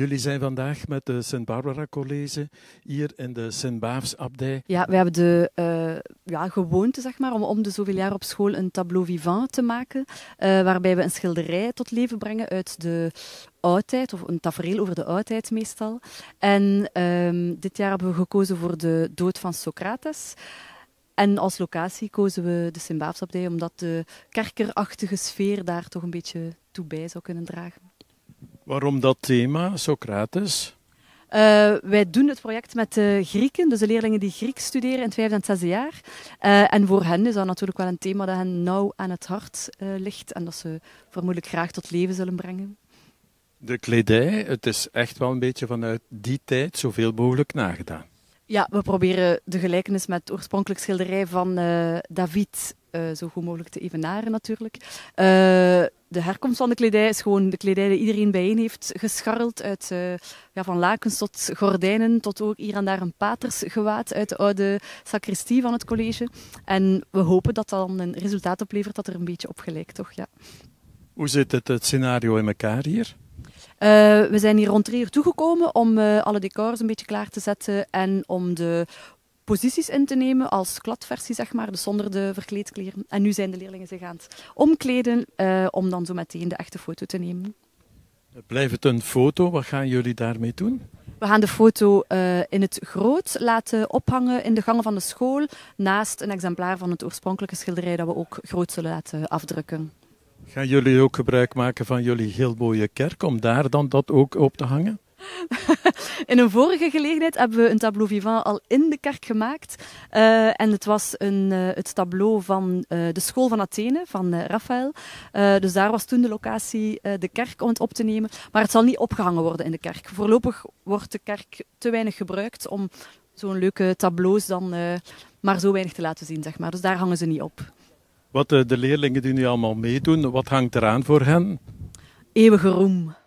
Jullie zijn vandaag met de Sint Barbara College hier in de Sint Baafs Abdij. Ja, we hebben de eh, ja, gewoonte zeg maar, om om de zoveel jaar op school een tableau vivant te maken, eh, waarbij we een schilderij tot leven brengen uit de oudheid, of een tafereel over de oudheid meestal. En ehm, dit jaar hebben we gekozen voor de dood van Socrates. En als locatie kozen we de Sint Baafsabdij, omdat de kerkerachtige sfeer daar toch een beetje toe bij zou kunnen dragen. Waarom dat thema, Socrates? Eh, wij doen het project met de Grieken, dus de leerlingen die Grieks studeren in het vijfde en zesde jaar. Eh, en voor hen is dat natuurlijk wel een thema dat hen nauw aan het hart eh, ligt en dat ze vermoedelijk graag tot leven zullen brengen. De kledij, het is echt wel een beetje vanuit die tijd zoveel mogelijk nagedaan. Ja, we proberen de gelijkenis met de oorspronkelijk schilderij van David zo goed mogelijk te evenaren natuurlijk de herkomst van de kledij is gewoon de kledij die iedereen bijeen heeft gescharreld. Uit, eh, ja, van lakens tot gordijnen, tot ook hier en daar een patersgewaad uit de oude sacristie van het college. En we hopen dat dat dan een resultaat oplevert dat er een beetje op gelijkt, toch? Ja. Hoe zit het, het scenario in elkaar hier? Eh, we zijn hier rond drie uur toegekomen om eh, alle decors een beetje klaar te zetten en om de posities in te nemen als kladversie, zeg maar, dus zonder de verkleedkleren. En nu zijn de leerlingen zich aan het omkleden eh, om dan zo meteen de echte foto te nemen. Blijft het een foto? Wat gaan jullie daarmee doen? We gaan de foto eh, in het groot laten ophangen in de gangen van de school, naast een exemplaar van het oorspronkelijke schilderij dat we ook groot zullen laten afdrukken. Gaan jullie ook gebruik maken van jullie heel mooie kerk om daar dan dat ook op te hangen? in een vorige gelegenheid hebben we een tableau vivant al in de kerk gemaakt. Eh, en het was een, eh, het tableau van eh, de school van Athene, van Raphaël. dus daar was toen de locatie de kerk om het op te nemen. Maar het zal niet opgehangen worden in de kerk. Voorlopig wordt de kerk te weinig gebruikt om zo'n leuke tableaus dan maar zo weinig te laten zien. Zeg maar. Dus daar hangen ze niet op. Wat de leerlingen die nu allemaal meedoen, wat hangt eraan voor hen? Eeuwige roem.